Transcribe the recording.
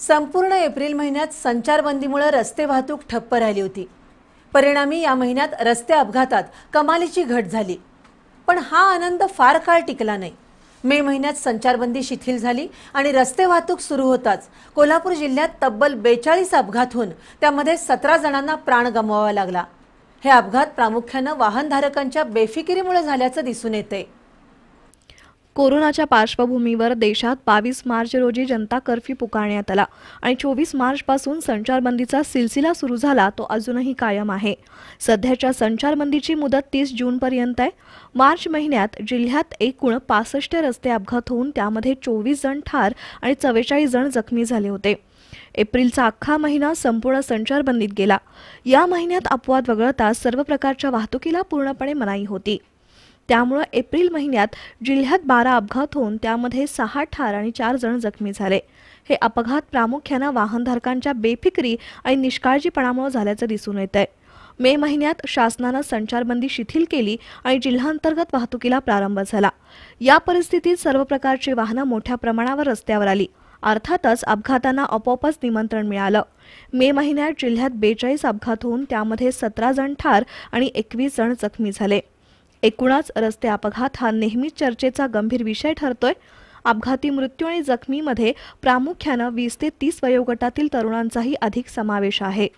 संपूर्ण एप्रिल महिन्यात संचारबंदीमुळे रस्ते वाहतूक ठप्प राहिली होती परिणामी या महिन्यात रस्ते अपघातात कमालीची घट झाली पण हा आनंद फार काळ टिकला नाही मे महिन्यात संचारबंदी शिथिल झाली आणि रस्ते वाहतूक सुरू होताच कोल्हापूर जिल्ह्यात तब्बल बेचाळीस अपघात होऊन त्यामध्ये सतरा जणांना प्राण गमवावा लागला हे अपघात प्रामुख्यानं वाहनधारकांच्या बेफिकिरीमुळे झाल्याचं दिसून येते कोरोनाच्या पार्श्वभूमीवर देशात बावीस मार्च रोजी जनता कर्फ्यू पुकारण्यात आला आणि चोवीस मार्चपासून संचारबंदीचा सिलसिला सुरू झाला तो अजूनही कायम आहे सध्याच्या संचारबंदीची मुदत तीस जूनपर्यंत आहे मार्च महिन्यात जिल्ह्यात एकूण पासष्ट रस्ते अपघात होऊन त्यामध्ये चोवीस जण ठार आणि चव्वेचाळीस जण जखमी झाले होते एप्रिलचा अख्खा महिना संपूर्ण संचारबंदीत गेला या महिन्यात अपवाद वगळता सर्व प्रकारच्या वाहतुकीला पूर्णपणे मनाई होती त्यामुळं एप्रिल महिन्यात जिल्ह्यात बारा अपघात होऊन त्यामध्ये सहा ठार आणि चार जण जखमी झाले हे अपघात प्रामुख्यानं वाहनधारकांच्या बेफिकरी आणि निष्काळजीपणामुळे झाल्याचं दिसून येत आहे मे महिन्यात शासनानं संचारबंदी शिथिल केली आणि जिल्हांतर्गत वाहतुकीला प्रारंभ झाला या परिस्थितीत सर्व प्रकारची वाहनं मोठ्या प्रमाणावर रस्त्यावर आली अर्थातच अपघातांना आपोआपच निमंत्रण मिळालं मे महिन्यात जिल्ह्यात बेचाळीस अपघात होऊन त्यामध्ये सतरा जण ठार आणि एकवीस जण जखमी झाले एकूणच रस्ते अपघात हा नेहमी चर्चेचा गंभीर विषय ठरतोय अपघाती मृत्यू आणि जखमीमध्ये प्रामुख्यानं वीस ते तीस वयोगटातील तरुणांचाही अधिक समावेश आहे